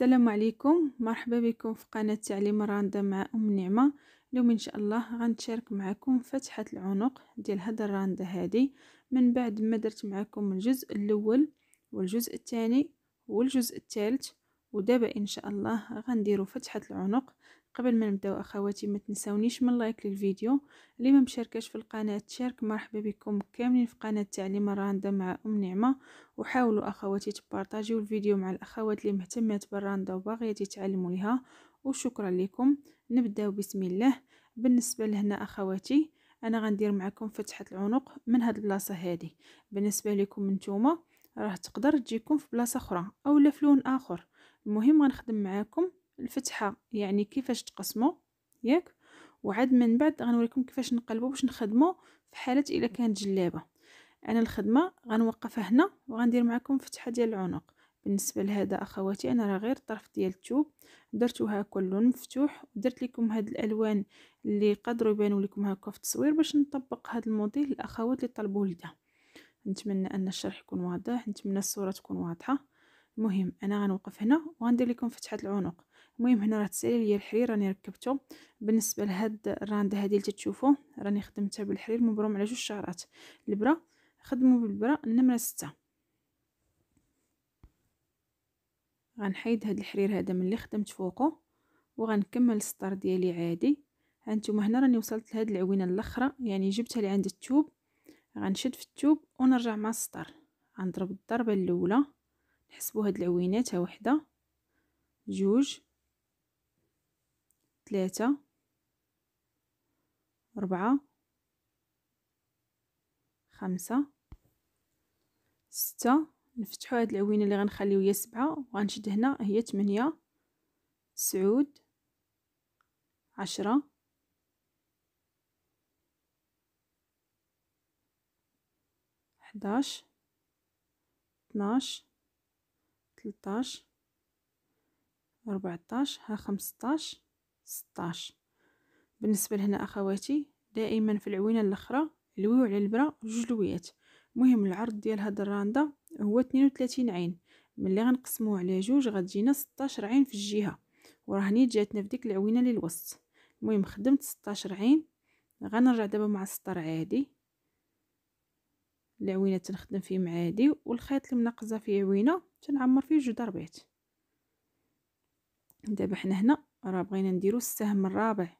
السلام عليكم مرحبا بكم في قناة تعليم راندا مع أم نعمة اليوم إن شاء الله غنشارك معكم فتحة العنق ديال هاد الراندا هادي من بعد ما درت معكم الجزء الأول والجزء الثاني والجزء الثالث ودابا إن شاء الله غنديرو فتحة العنق قبل ما نبداو اخواتي ما تنساونيش من لايك للفيديو اللي ما مشاركش في القناه تشارك مرحبا بكم كاملين في قناه تعليم الراندا مع ام نعمه وحاولوا اخواتي تبارطاجيو الفيديو مع الاخوات اللي مهتمات بالراندا وباغية يتعلموا ليها وشكرا لكم نبداو بسم الله بالنسبه لهنا اخواتي انا غندير معكم فتحه العنق من هاد البلاصه هادي بالنسبه لكم نتوما راه تقدر تجيكم في بلاصه اخرى اولا في لون اخر المهم غنخدم معاكم الفتحه يعني كيفاش تقسمو ياك وعاد من بعد غنوريكم كيفاش نقلبو باش نخدمو في حاله الا كانت جلابه انا الخدمه غنوقفها هنا وغندير معكم فتحه ديال العنق بالنسبه لهذا اخواتي انا راه غير الطرف ديال الثوب درتو هكا اللون مفتوح ودرت لكم هاد الالوان اللي قدروا يبانوا لكم هكا في التصوير باش نطبق هاد الموديل الاخوات اللي طلبوه لده نتمنى ان الشرح يكون واضح نتمنى الصوره تكون واضحه المهم انا غنوقف هنا وغندير لكم فتحه العنق المهم هنا راه تسالي ليا الحرير راني ركبته بالنسبه لهاد الراند هادي اللي تتشوفوه راني خدمتها بالحرير مبروم على جوج شعرات البرا خدموا بالبرا النمره ستة غنحيد هاد الحرير هذا من اللي خدمت فوقه وغنكمل السطر ديالي عادي هانتوما هنا راني وصلت لهاد العوينه الاخرى يعني جبتها لعند التوب غنشد في التوب ونرجع مع السطر غنضرب الضربه الاولى نحسبوا هاد العوينات ها وحده جوج ثلاثة أربعة خمسة ستة نفتحوا هاد العوينة اللي غنخليو هي سبعة وغنشد هنا هي تمنية تسعود عشرة حداش اثناش تلتاش ربعتاش ها خمسطاش ستاش بالنسبة لهنا أخواتي دائما في العوينة الأخرى لويو على البرا جوج لويات المهم العرض ديال هاد الراندا هو 32 عين ملي غنقسموه على جوج غتجينا 16 عين في الجهة وراهني جاتنا في ديك العوينة الوسط المهم خدمت 16 عين غنرجع دابا مع السطر عادي العوينة تنخدم فيه معادي والخيط اللي منقزة فيه عوينة تنعمر فيه جوج دربات دابا حنا هنا راه بغينا نديرو السهم الرابع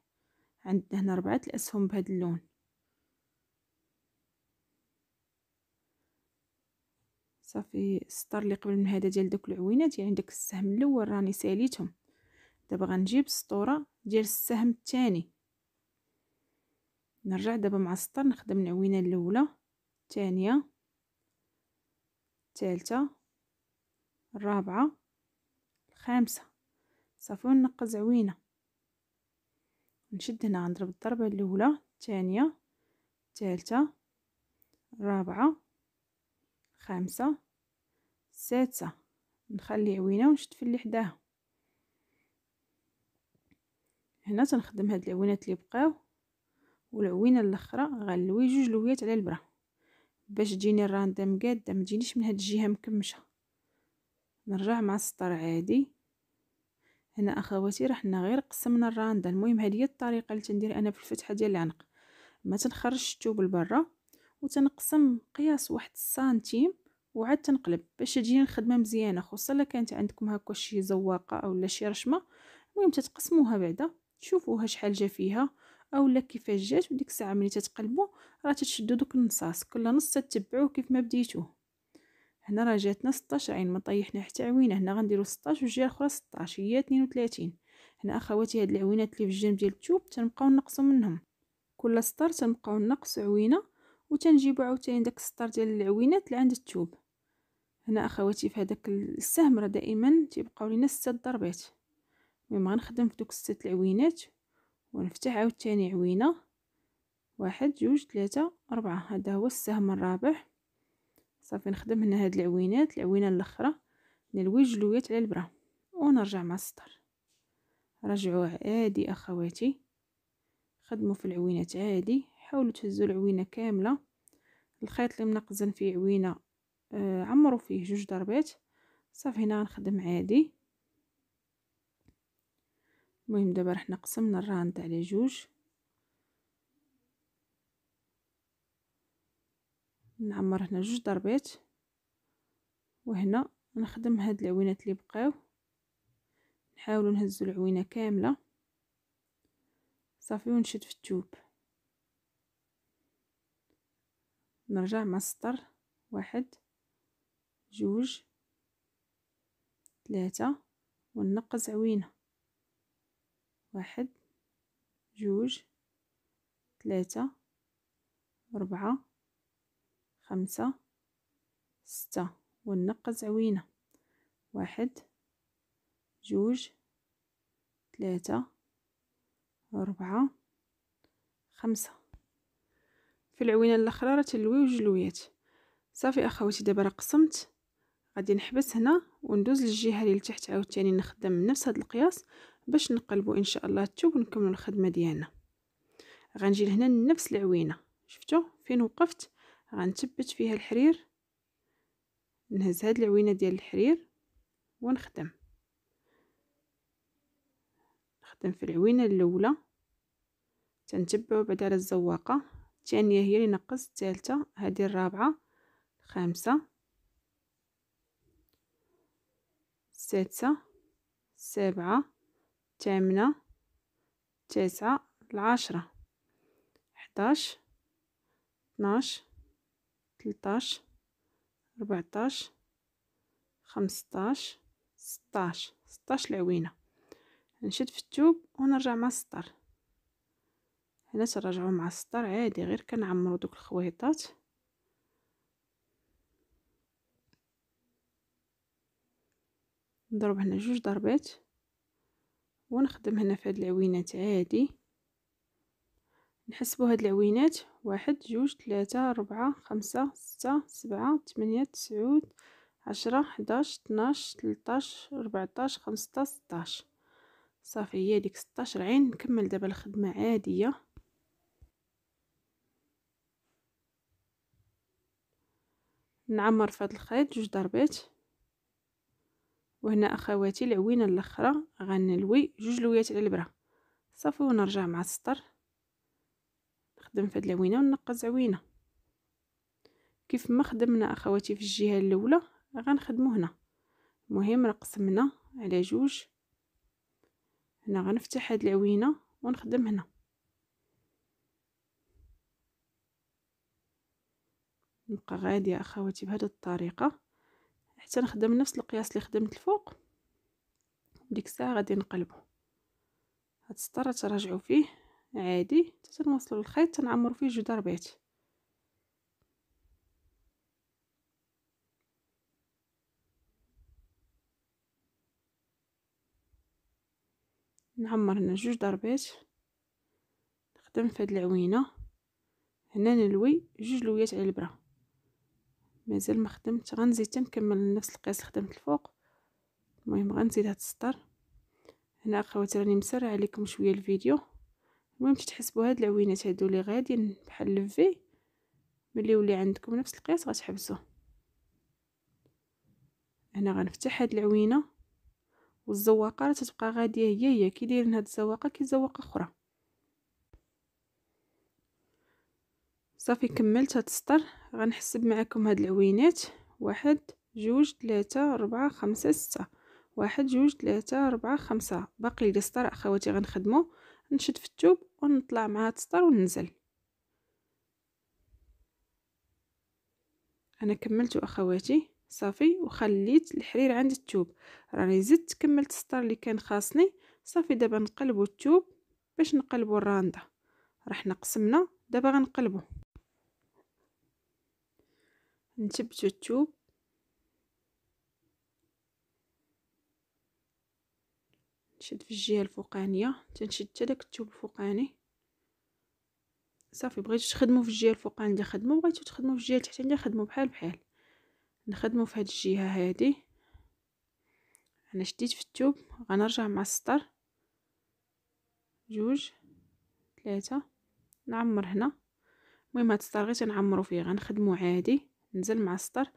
عندنا هنا ربعة الأسهم بهاد اللون صافي السطر اللي قبل من هذا ديال دوك العوينات يعني داك السهم الاول راني ساليتهم دابا غنجيب السطوره ديال السهم الثاني نرجع دابا مع السطر نخدم العوينه الاولى الثانيه الثالثه الرابعه الخامسه صافي صافوننا زوينه نشد هنا نضرب الضربة الأولى الثانية الثالثة الرابعة الخامسه السادسة نخلي عوينة ونشد في اللي حداها هنا تنخدم هاد العوينات اللي بقاو والعوينة الاخرى غنلوي جوج لويات على البرا باش تجيني الراندا مقاده ما تجينيش من هاد الجهه مكمشه نرجع مع السطر عادي هنا اخواتي راه حنا غير قسمنا الراندا المهم هذه هي الطريقه اللي تندير انا في الفتحه ديال العنق ما تنخرجش الثوب لبرا وتنقسم قياس واحد سنتيم وعاد تنقلب باش تجيني الخدمه مزيانه خصوصا الا كانت عندكم هكا شي زواقه اولا شي رشمه المهم تتقسموها بعدا تشوفوها شحال جا فيها اولا كيفاش جات وديك الساعه ملي تتقلبوا راه تتشدوا دوك النصاص كل نص تتبعوه كيف ما بديتوه هنا راه جاتنا 16 عين ما طيحنا حتى عوينه هنا غنديرو 16 والجهه الاخرى 16 هي 32 هنا اخواتي هاد العوينات اللي في الجنب ديال الثوب تنبقاو نقصو منهم كل سطر تنبقاو نقص عوينه وتنجيبو عاوتاني داك السطر ديال العوينات اللي عند الثوب هنا اخواتي في هذاك السهم راه دائما تيبقاو لينا سته ضربات المهم غنخدم في دوك سته العوينات ونفتح عاوتاني عوينه واحد جوج ثلاثة أربعة هذا هو السهم الرابع صافي نخدم هنا هاد العوينات العوينه الاخرى نلوي الجلويات على البرا ونرجع مع السطر رجعوه عادي اخواتي خدموا في العوينات عادي حاولوا تهزوا العوينه كامله الخيط اللي منقزن فيه عوينه آه عمروا فيه جوج ضربات صافي هنا غنخدم عادي المهم دابا راح قسمنا الراند على جوج نعمر هنا جوج ضربات وهنا نخدم هاد العوينات اللي بقاو نحاولو نهزو العوينه كامله صافي ونشد في التوب نرجع مع السطر واحد جوج ثلاثة وننقز عوينة واحد جوج ثلاثة أربعة خمسة ستة ونقز عوينة واحد جوج ثلاثة أربعة خمسة في العوينة الأخرى راه تلويو جلويات صافي أخواتي دابا راه قسمت غادي نحبس هنا وندوز للجهة اللي لتحت عاوتاني نخدم نفس هاد القياس باش نقلبو إن شاء الله التوب ونكملو الخدمة ديالنا غنجي لهنا نفس العوينة شفتو فين وقفت غنثبت فيها الحرير نهز هاد العوينه ديال الحرير ونخدم نخدم في العوينه الاولى تنتبع بعدا على الزواقه الثانيه هي اللي نقص الثالثه هذه الرابعه الخامسه السادسه السابعه الثامنه التاسعه العاشره 11 12 تلتاش ربعتاش خمسطاش ستاش ستاش العوينة نشد في التوب ونرجع مع السطر هنا سنرجعو مع السطر عادي غير كنعمرو دوك الخويطات نضرب هنا جوج ضربات ونخدم هنا في هاد العوينات عادي نحسبو هاد العوينات واحد جوج ثلاثة ربعة خمسة ستة سبعة ثمانية تسعود عشرة حداش طناش تلتاش ربعتاش خمسطاش ستاش صافي هي ديك ستاشر عين نكمل دابا الخدمة عادية نعمر في هاد الخيط جوج ضربات وهنا اخواتي العوينه الاخرى غنلوي جوج لويات على البرا صافي ونرجع مع السطر نخدم في هاد العوينه ونقز عوينه كيف ما خدمنا اخواتي في الجهه الاولى غنخدمو هنا المهم راه قسمنا على جوج هنا غنفتح هاد العوينه ونخدم هنا نبقى غاديه اخواتي بهذه الطريقه حتى نخدم نفس القياس اللي خدمت الفوق ديك الساعه غادي نقلبو هاد السطر تراجعوا فيه عادي حتى تنوصلوا للخيط تنعمر فيه جوج ضربات نعمر هنا جوج ضربات نخدم في هاد العوينه هنا نلوي جوج لويات على البره مازال ما خدمت غنزيد تنكمل نفس القياس اللي خدمت الفوق المهم غنزيد هاد السطر هنا اخواتي راني مسرعه عليكم شويه الفيديو المهم تحسبوا هاد العوينات هادو اللي غاديين بحال لفي ملي يولي عندكم نفس القياس غتحبسوه هنا غنفتح هاد العوينه والزواقه راه تتبقى غاديه هي هي كي دايرين هاد الزواقه كي زواقه اخرى صافي كملت هاد السطر غنحسب معكم هاد العوينات واحد جوج ثلاثة ربعة خمسة ستة واحد جوج ثلاثة ربعة خمسة باقي لي سطر اخواتي غنخدمو نشد في التوب ونطلع هاد تسطر وننزل انا كملت اخواتي صافي وخليت الحرير عند التوب راني زدت كملت السطر اللي كان خاصني صافي دابا نقلبو التوب باش نقلبو الرانده راح قسمنا دابا غنقلبو نثبتو التوب نشد في الجهه الفوقانيه تنشد حتى داك الثوب الفوقاني صافي بغيتو تخدموا في الجهه الفوقانيه خدموا بغيتو تخدموا في الجهه التحتانيه خدموا بحال بحال نخدموا في هاد الجهه هادي انا شديت في الثوب غنرجع مع السطر جوج ثلاثة نعمر هنا المهم هاد السطر غير تنعمرو فيه غنخدمو عادي نزل مع السطر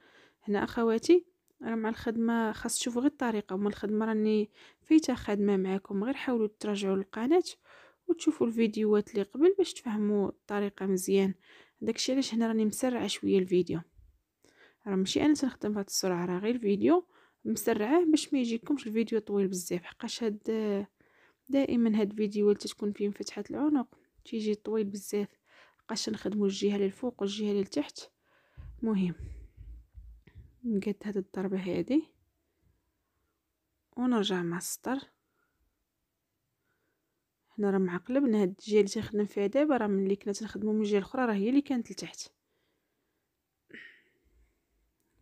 هنا اخواتي راه مع الخدمه خاص تشوفوا غير الطريقه وما الخدمه راني فايته خدمه معاكم غير حاولوا تراجعوا القناه وتشوفوا الفيديوهات اللي قبل باش تفهموا الطريقه مزيان داكشي علاش هنا راني مسرعه شويه الفيديو راه ماشي انا تنخدم بهاد السرعه راه غير الفيديو مسرعه باش ما يجيكمش الفيديو طويل بزاف حقاش هاد دائما هاد الفيديو اللي تكون فيه مفتحه العنق تيجي طويل بزاف حقاش نخدموا الجهه للفوق والجهه للتحت مهم نقد هاد الضربة هادي ونرجع مع السطر هنا راه معقلب هاد الجهه اللي تنخدم فيها دابا راه ملي كنا تنخدمو من الجهه الاخرى راه هي اللي كانت لتحت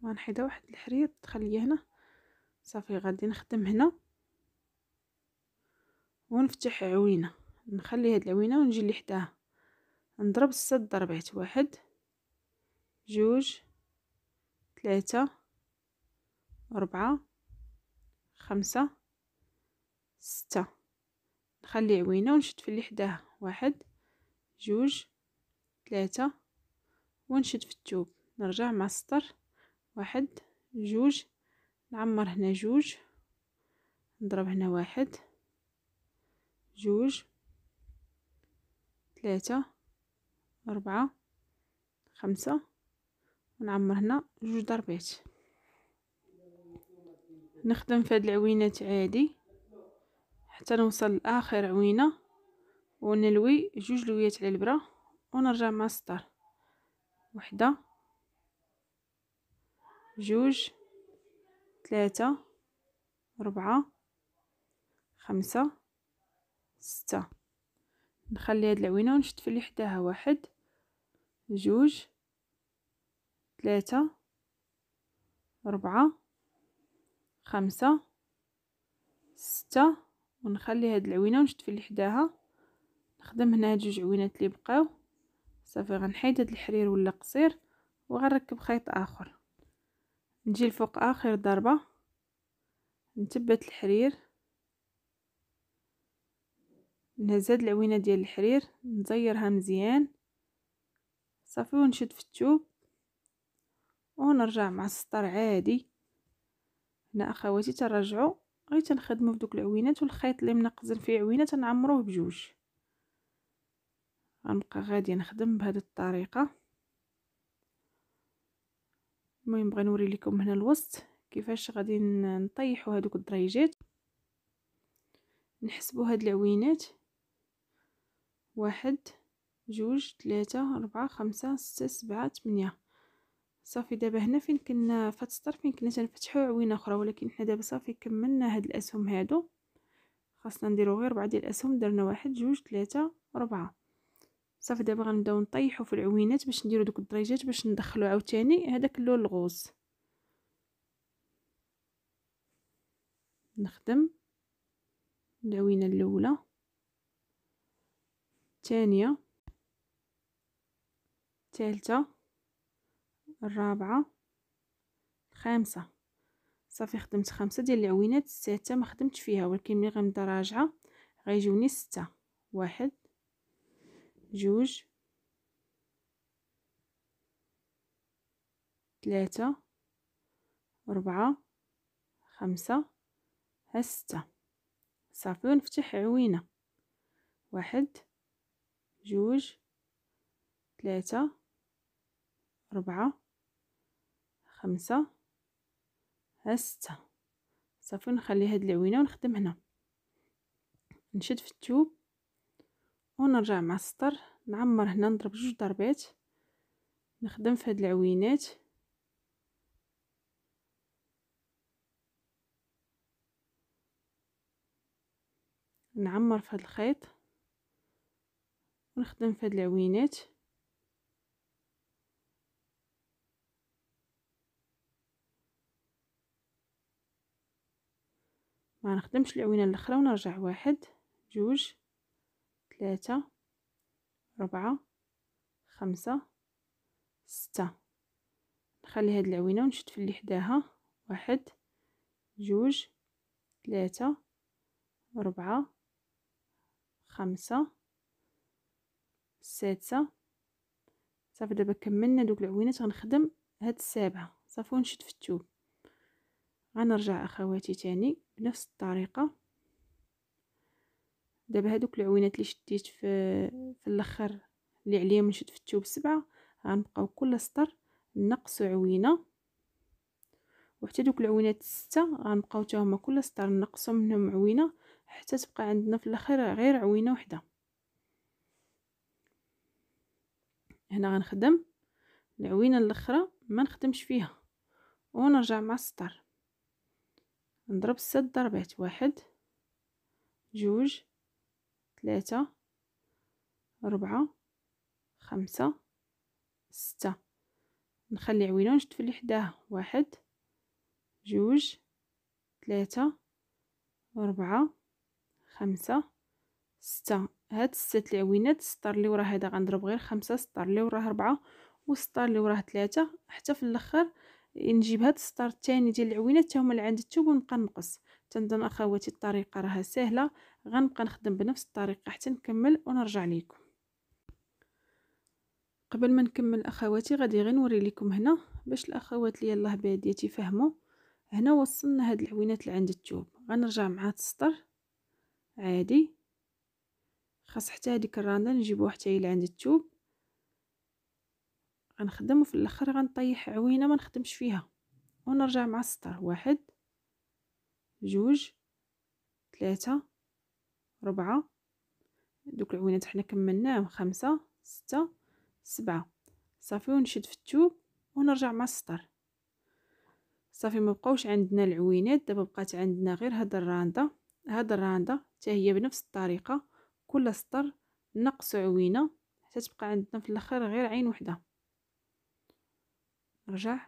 غنحيدها واحد الحريط تخليه هنا صافي غادي نخدم هنا ونفتح عوينه نخلي هاد العوينه ونجي اللي حداها نضرب ست ضربات واحد جوج ثلاثة أربعة خمسة ستة نخلي عوينة ونشد في اللي حداها واحد جوج ثلاثة ونشد في التوب نرجع مع السطر واحد جوج نعمر هنا جوج نضرب هنا واحد جوج ثلاثة أربعة خمسة ونعمر هنا جوج ضربات نخدم في هاد العوينات عادي حتى نوصل لاخر عوينه ونلوي جوج لويات على البرا ونرجع مع السطر وحده جوج ثلاثة ربعة خمسة ستة نخلي هاد العوينة ونشد في اللي حداها واحد جوج ثلاثة أربعة خمسة ستة ونخلي هاد العوينة ونشد في اللي حداها نخدم هنا هاد جوج عوينات اللي بقاو صافي غنحيد هاد الحرير ولا قصير وغنركب خيط اخر نجي لفوق اخر ضربة نثبت الحرير نهز هاد العوينة ديال الحرير نزيرها مزيان صافي ونشد في التوب ونرجع مع السطر عادي هنا اخواتي ترجعوا غير تنخدموا بدوك العوينات والخيط اللي منقزن فيه عوينه تنعمروه بجوج غنبقى غادي نخدم بهذه الطريقه المهم بغي نوري لكم هنا الوسط كيفاش غادي نطيحوا هذوك الدريجات نحسبوا هاد العوينات واحد جوج ثلاثة أربعة خمسة ستة سبعة ثمانية صافي دابا هنا فين كنا فهاد السطر فين كنا تنفتحو عوينه اخرى ولكن حنا دابا صافي كملنا هاد الاسهم هادو خاصنا نديرو غير ربعه ديال الاسهم درنا واحد جوج ثلاثة ربعة صافي دابا غنبداو نطيحو في العوينات باش نديرو دوك الدريجات باش ندخلو عاوتاني هداك اللون الغوز نخدم العوينه الاولى الثانيه الثالثه الرابعة الخامسة صافي خدمت خمسة ديال العوينات ستة ما خدمتش فيها ولكن ملي غنبدا راجعة غيجوني ستة واحد جوج ثلاثة أربعة خمسة ها ستة صافي ونفتح عوينة واحد جوج ثلاثة أربعة خمسة ستة صافي نخلي هاد العوينة ونخدم هنا نشد في التوب ونرجع مع السطر نعمر هنا نضرب جوج ضربات نخدم في هاد العوينات نعمر في هاد الخيط ونخدم في هاد العوينات ما نخدمش العوينه الاخرى ونرجع واحد جوج ثلاثة ربعة خمسة ستة نخلي هاد العوينه ونشد في اللي حداها واحد جوج ثلاثة ربعة خمسة سادسة صافي دابا كملنا دوك العوينات غنخدم هاد السابعة صافي ونشد في التوب غنرجع اخواتي تاني بنفس الطريقه دابا هادوك العوينات اللي شديت في في الاخر اللي عليهم نشد في الثوب سبعه غنبقاو كل سطر نقص عوينه وحتى دوك العوينات السته غنبقاو حتى هما كل سطر نقصوا منهم عوينه حتى تبقى عندنا في الاخر غير عوينه وحده هنا غنخدم العوينه الاخرى ما نخدمش فيها ونرجع مع السطر نضرب ست ضربات واحد جوج ثلاثة ربعة خمسة ستة نخلي عوينة ونشد في اللي حداها واحد جوج ثلاثة ربعة خمسة ستة هاد الست العوينات سطر اللي وراه هذا غنضرب غير خمسة سطر اللي وراه ربعة وسطر اللي وراه ثلاثة حتى في الاخر نجيب هاد السطر الثاني ديال العوينات حتى هما اللي عند الثوب ونبقى نقص تنظن اخواتي الطريقه راها سهله غنبقى نخدم بنفس الطريقه حتى نكمل ونرجع لكم قبل ما نكمل اخواتي غادي غير نوري لكم هنا باش الاخوات اللي يلاه باديه يفهموا هنا وصلنا هاد العوينات اللي عند الثوب غنرجع مع هاد السطر عادي خاص حتى هذيك الرانده نجيبوها حتى هي عند الثوب غنخدم وفي الاخر غنطيح عوينه ما نخدمش فيها ونرجع مع السطر واحد جوج ثلاثة ربعة دوك العوينات حنا كملناهم خمسة ستة سبعة صافي ونشد في التوب ونرجع مع السطر صافي ما بقاوش عندنا العوينات دابا بقات عندنا غير هاد الرانده هاد الرانده حتى هي بنفس الطريقه كل سطر نقص عوينه حتى تبقى عندنا في الاخر غير عين وحده نرجع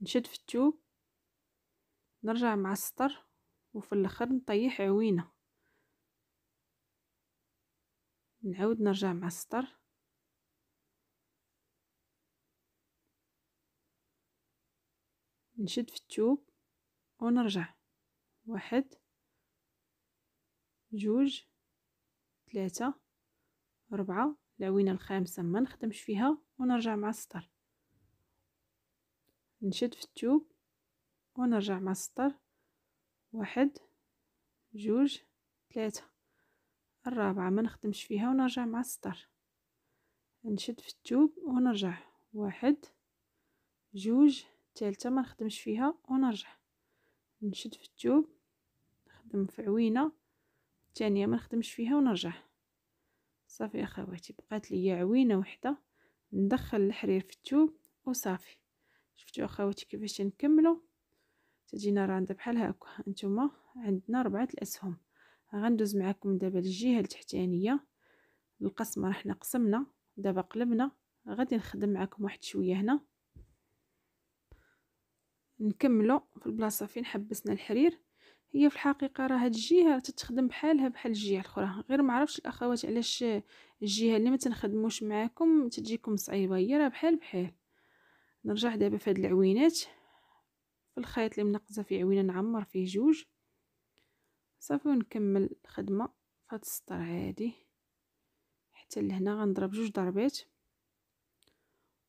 نشد في التوب نرجع مع السطر وفي الاخر نطيح عوينة نعود نرجع مع السطر نشد في التوب ونرجع واحد جوج ثلاثة ربعة العوينة الخامسة ما نخدمش فيها ونرجع مع السطر نشد في التوب ونرجع مع السطر واحد جوج ثلاثة الرابعة ما نخدمش فيها ونرجع مع السطر نشد في التوب ونرجع واحد جوج ثالثة ما نخدمش فيها ونرجع نشد في التوب نخدم في عوينة الثانية ما نخدمش فيها ونرجع صافي اخواتي بقات لي عوينة وحده ندخل الحرير في التوب وصافي شفتوا اخواتي كيفاش نكملوا تجينا عندها بحال هكا انتما عندنا ربعه الاسهم غندوز معكم دابا للجهه التحتانيه القسمه حنا قسمنا دابا قلبنا غادي نخدم معكم واحد شويه هنا نكملوا في البلاصه فين حبسنا الحرير هي في الحقيقه راه هاد الجهه تتخدم بحالها بحال الجهه الاخرى غير ما عرفتش الاخوات علاش الجهه اللي ما تنخدموش معاكم تجيكم صعيبه هي راه بحال بحال نرجع دابا في هاد العوينات في الخيط اللي منقزه فيه عوينه نعمر فيه جوج صافي ونكمل الخدمه في هاد السطر عادي حتى لهنا غنضرب جوج ضربات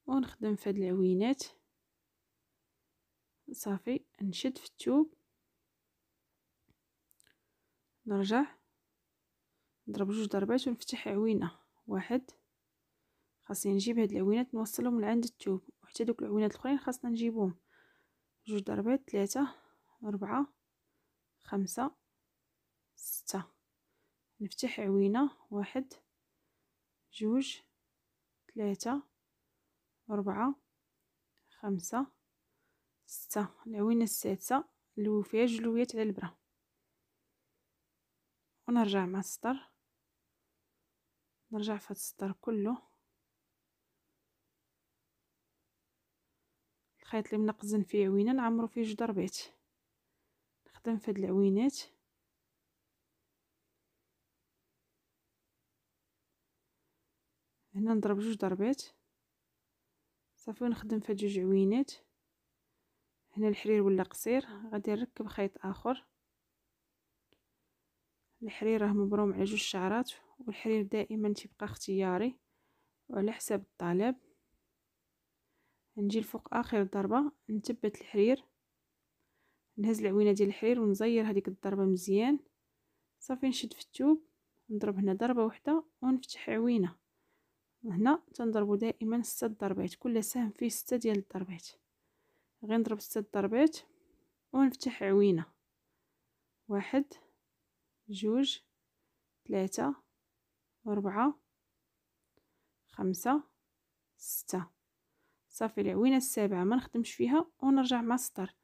ونخدم في هاد العوينات صافي نشد في الثوب نرجع نضرب جوج ضربات ونفتح عوينه واحد خاصني نجيب هاد العوينات نوصلهم لعند التوب وحتى دوك العوينات الاخرين خاصنا نجيبوهم جوج ضربات ثلاثة أربعة خمسة ستة نفتح عوينة واحد جوج ثلاثة أربعة خمسة ستة العوينة السادسة نلوي فيها جلويات على البرا ونرجع مع السطر نرجع في هاد السطر كله الخيط اللي منقزن فيه عوينه نعمرو فيه جوج ضربات نخدم في هاد العوينات هنا نضرب جوج ضربات صافي ونخدم في جوج عوينات هنا الحرير ولا قصير غادي نركب خيط اخر الحرير راه مبروم على جوج شعرات والحرير دائما تيبقى اختياري وعلى حسب الطلب نجي لفوق اخر ضربه نثبت الحرير نهز العوينه ديال الحرير ونزير هذيك الضربه مزيان صافي نشد في الثوب نضرب هنا ضربه واحده ونفتح عوينه هنا تنضربوا دائما ستة ضربات كل سهم فيه ستة ديال الضربات غير نضرب ستة ضربات ونفتح عوينه واحد جوج ثلاثة ربعة خمسة ستة صافي العوينة السابعة ما نخدمش فيها ونرجع مع السطر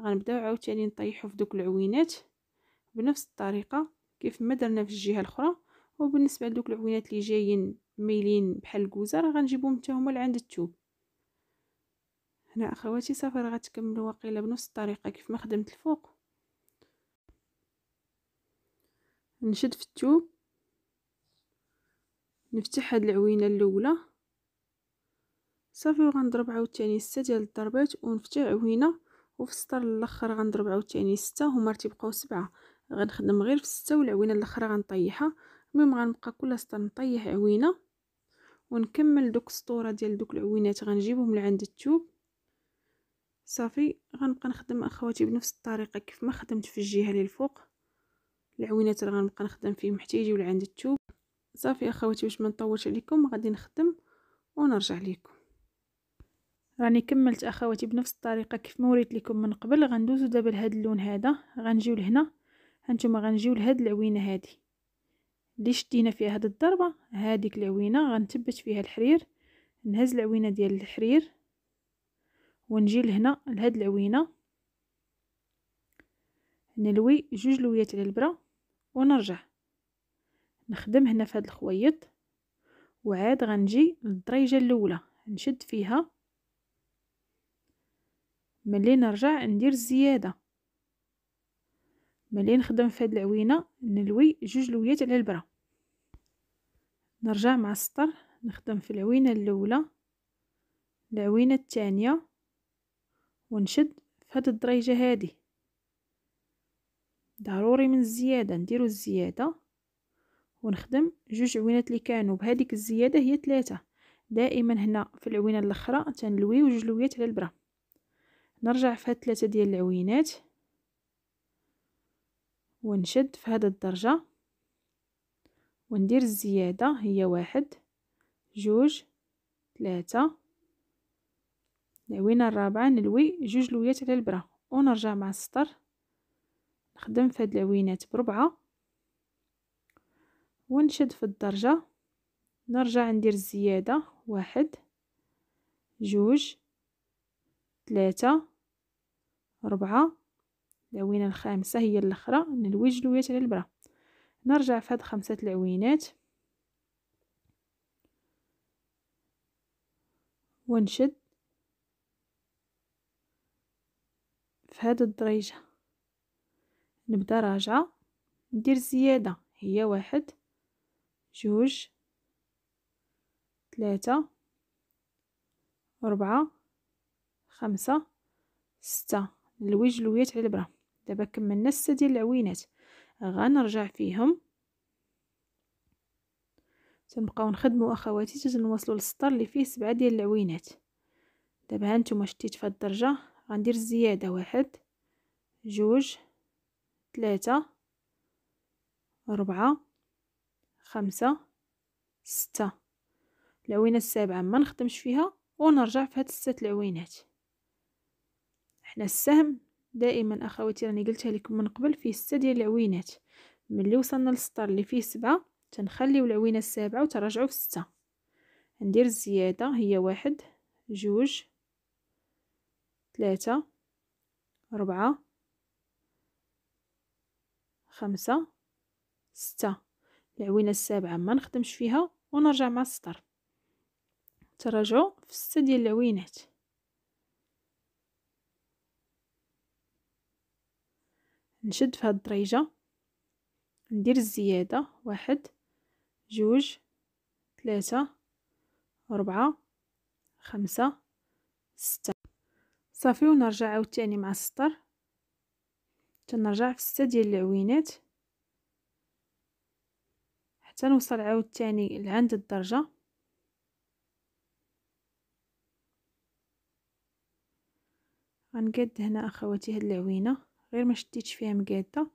غنبداو عاوتاني نطيحو في دوك العوينات بنفس الطريقة كيف ما درنا في الجهة الاخرى وبالنسبة لدوك العوينات اللي جايين ميلين بحال الكوزة غنجيبهم حتى هما لعند الثوب هنا اخواتي صافي راه غتكملوا واقيلا بنفس الطريقه كيف ما خدمت الفوق نشد في الثوب نفتح هاد العوينه الاولى صافي وغنضرب عاوتاني سته ديال الضربات ونفتح عوينه وفي السطر الاخر غنضرب عاوتاني سته هما تيبقاو سبعه غنخدم غير في سته والعوينه الاخرى غنطيحها المهم غنبقى كل سطر نطيح عوينه ونكمل دوك السطوره ديال دوك العوينات غنجيبهم لعند التوب صافي غنبقى نخدم اخواتي بنفس الطريقه كيف ما خدمت في الجهه اللي الفوق العوينات اللي غنبقى نخدم فيهم حتى يجيو لعند التوب صافي اخواتي باش ما نطولش عليكم غادي نخدم ونرجع لكم راني كملت اخواتي بنفس الطريقه كيف ما وريت لكم من قبل غندوزو دابا لهاد اللون هذا غنجيو لهنا هانتوما غنجيو لهاد العوينه هادي اللي شدينا فيها هاد الضربه هاديك العوينه غنثبت فيها الحرير نهز العوينه ديال الحرير ونجي لهنا لهاد العوينه نلوي جوج لويات على البره ونرجع نخدم هنا في هاد الخويط وعاد غنجي للدريجه الاولى نشد فيها ملي نرجع ندير الزياده ملي نخدم في هاد العوينه نلوي جوج لويات على البره نرجع مع السطر نخدم في العوينه الاولى العوينه الثانيه ونشد في هاد الدريجه هادي ضروري من الزياده نديرو الزياده ونخدم جوج عوينات اللي كانوا بهذيك الزياده هي ثلاثه دائما هنا في العوينه الاخرى تنلويو جوج لويات على البره نرجع في هاد ثلاثه ديال العوينات ونشد في هاد الدرجه وندير الزياده هي واحد جوج ثلاثه العوينه الرابعه نلوي جوج لويات على البره ونرجع مع السطر نخدم في هاد العوينات بربعه ونشد في الدرجة نرجع ندير الزيادة واحد جوج ثلاثة ربعة العوينة الخامسة هي الأخرى نلوي جلويات على البرا نرجع في هاد خمسة العوينات ونشد في هاد الدريجة نبدا راجعة ندير زيادة هي واحد جوج ثلاثة أربعة خمسة ستة نلوي لويات على البرا دابا كملنا ستة ديال العوينات غنرجع فيهم تنبقاو نخدمو اخواتي حتى نوصلو للسطر اللي فيه سبعة ديال العوينات دابا هانتوما شتيت فهاد الدرجه غندير الزياده واحد جوج ثلاثة أربعة خمسة ستة العوينة السابعة ما نخدمش فيها ونرجع في هاد الست العوينات حنا السهم دائما اخواتي راني قلتها لكم من قبل فيه ستة ديال العوينات ملي وصلنا للسطر اللي فيه سبعة تنخليو العوينة السابعة وتراجعو في ستة ندير الزيادة هي واحد جوج ثلاثة ربعة خمسة ستة العوينه السابعه ما نخدمش فيها ونرجع مع السطر تراجعوا في سته ديال العوينات نشد في هاد الدريجه ندير الزياده واحد جوج ثلاثة أربعة خمسة ستة صافي ونرجع عاوتاني مع السطر تنرجع في ستة ديال العوينات حتى نوصل عاوتاني لعند الدرجه غنقاد هنا اخواتي هاد العوينه غير ما شديتش فيها مقاده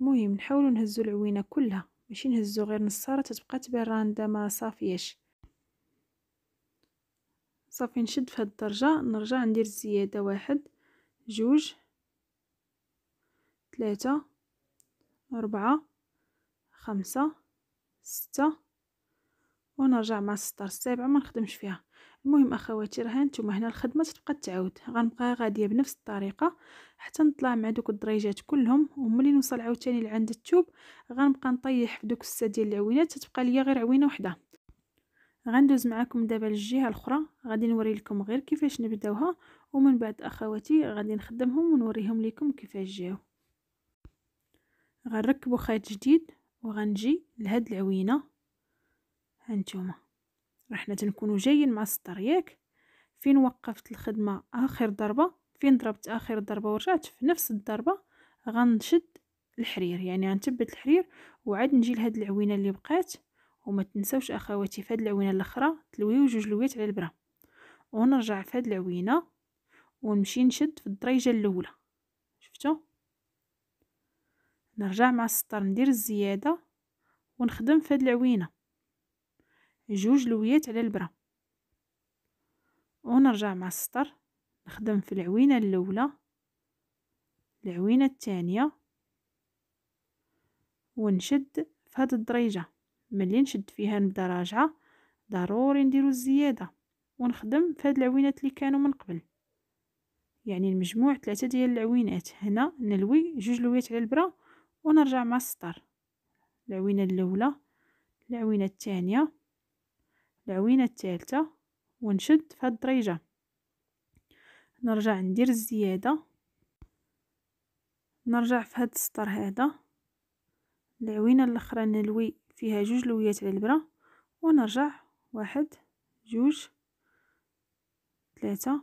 المهم نحاولوا نهزوا العوينه كلها ماشي نهزو غير نصاره تتبقى تبان راندا ما صافياش صافي نشد في هاد الدرجه نرجع ندير الزياده واحد جوج ثلاثة أربعة خمسة ستة ونرجع مع السطر السابعة ما نخدمش فيها المهم اخواتي راه هانتوما هنا الخدمه تبقى تعاود غنبقى غاديه بنفس الطريقه حتى نطلع مع دوك الدريجات كلهم وملي نوصل عاوتاني لعند التوب غنبقى نطيح في دوك السته ديال العوينات تتبقى ليا غير عوينه وحده غندوز معكم دابا للجهه الاخرى غادي نوري لكم غير كيفاش نبداوها ومن بعد اخواتي غادي نخدمهم ونوريهم لكم كيفاش جاو غنركبوا خيط جديد وغنجي لهاد العوينه هانتوما راه حنا تنكونوا جايين مع السطر ياك فين وقفت الخدمه اخر ضربه فين ضربت اخر ضربه ورجعت في نفس الضربه غنشد الحرير يعني غنثبت الحرير وعاد نجي لهاد العوينه اللي بقات وما تنساوش اخواتي في هاد العوينه الاخرى تلويو جوج لويات على البرا ونرجع في هاد العوينه ونمشي نشد في الدريجه الاولى شفتوا نرجع مع السطر ندير الزياده ونخدم في هاد العوينه جوج لويات على البره ونرجع مع السطر نخدم في العوينه الاولى العوينه الثانيه ونشد في هاد الدريجه ملي نشد فيها نبدا راجعه ضروري نديرو الزياده ونخدم في هاد العوينات اللي كانوا من قبل يعني المجموع ثلاثه ديال العوينات هنا نلوي جوج لويات على البره ونرجع مع السطر العوينة الاولى العوينة الثانية العوينة الثالثة ونشد في هاد الدريجة نرجع ندير الزيادة نرجع في هاد السطر هذا العوينة الاخرى نلوي فيها جوج لويات على البرة ونرجع واحد جوج ثلاثة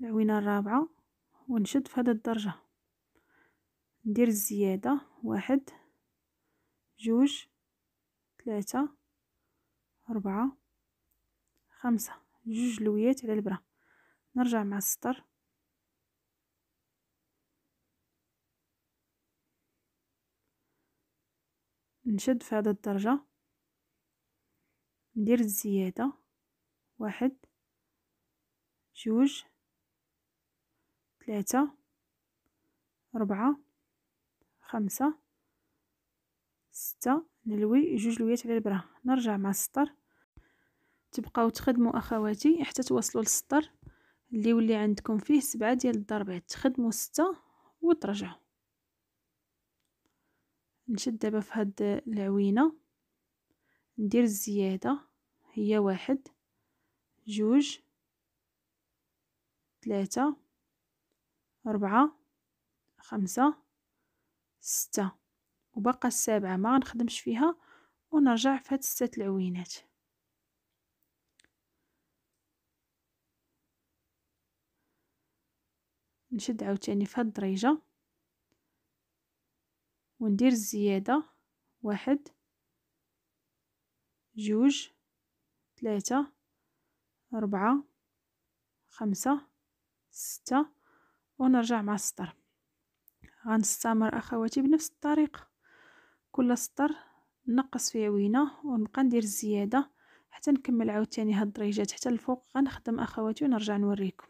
العوينة الرابعة ونشد في هاد الدرجة ندير الزيادة واحد جوج ثلاثة أربعة خمسة جوج لويات على البرة نرجع مع السطر نشد في هذا الدرجة ندير الزيادة واحد جوج ثلاثة أربعة خمسة ستة نلوي جوج لويات على البرا نرجع مع السطر تبقاو تخدموا اخواتي حتى توصلوا للسطر اللي ولي عندكم فيه سبعة ديال الضربات تخدموا ستة وترجعوا نشد دابا في هاد العوينه ندير الزياده هي واحد جوج ثلاثة أربعة خمسة ستة وبقى السابعة ما غنخدمش فيها ونرجع في هاد ستة العوينات نشد عاوتاني في هاد الدريجة وندير الزيادة واحد جوج ثلاثة أربعة خمسة ستة ونرجع مع السطر غنستمر اخواتي بنفس الطريقه كل سطر نقص فيه عوينه ونبقى ندير الزياده حتى نكمل عاوتاني هاد الدريجات حتى الفوق غنخدم اخواتي ونرجع نوريكم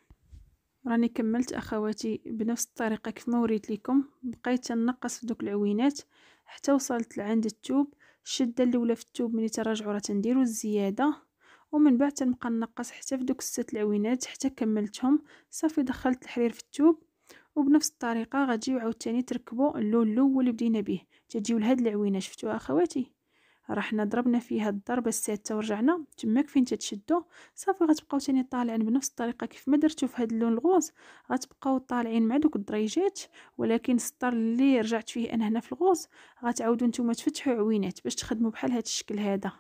راني كملت اخواتي بنفس الطريقه كيف ما وريت لكم بقيت نقص في دوك العوينات حتى وصلت لعند التوب الشده الاولى في التوب ملي تراجعوا راه تنديروا الزياده ومن بعد تنبقى نقص حتى في دوك سته العوينات حتى كملتهم صافي دخلت الحرير في التوب وبنفس الطريقه غتجيو عاوتاني تركبوا اللون الاول اللي بدينا به تجيو لهاد العوينه شفتوها اخواتي راه حنا ضربنا فيها الضربه السادسه ورجعنا تماك فين تتشدو صافي غتبقاو تاني طالعين بنفس الطريقه كيف ما درتو في هاد اللون الغوز غتبقاو طالعين مع دوك الدريجات ولكن السطر اللي رجعت فيه انا هنا في الغوز غتعاودوا نتوما تفتحوا عوينات باش تخدموا بحال هاد الشكل هذا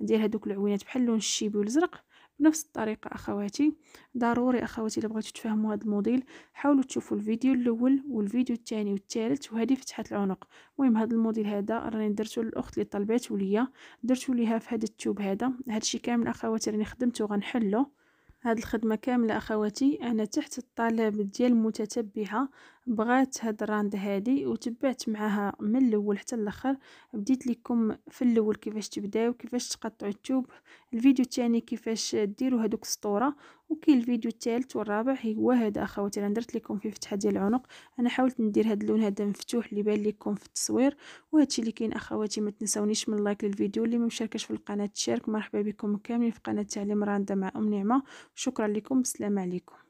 ديال هادوك العوينات بحال لون الشيبي والزرق بنفس الطريقة أخواتي ضروري أخواتي إلا بغيتو تفهموا هذا الموديل حاولوا تشوفوا الفيديو الأول والفيديو الثاني والثالث وهذه فتحة العنق المهم هذا الموديل هذا راني درتو للأخت اللي طلباتو ليا درتو ليها في هذا التوب هذا هذا الشيء كامل أخواتي راني خدمته غنحلو هاد الخدمة كاملة أخواتي أنا تحت الطلب ديال المتتبعة بغات هاد الراند هادي وتبعت معاها من الاول حتى الاخر بديت لكم في الاول كيفاش تبداو كيفاش تقطعوا التوب الفيديو الثاني كيفاش ديروا هذوك السطوره وكاين الفيديو الثالث والرابع هو هذا اخواتي انا درت لكم في فتحه ديال العنق انا حاولت ندير هذا اللون هذا مفتوح اللي بان لكم في التصوير وهادشي اللي كاين اخواتي ما تنساونيش من لايك للفيديو اللي ما مشاركش في القناه تشارك مرحبا بكم كاملين في قناه تعليم راندا مع ام نعمه شكرا لكم السلام عليكم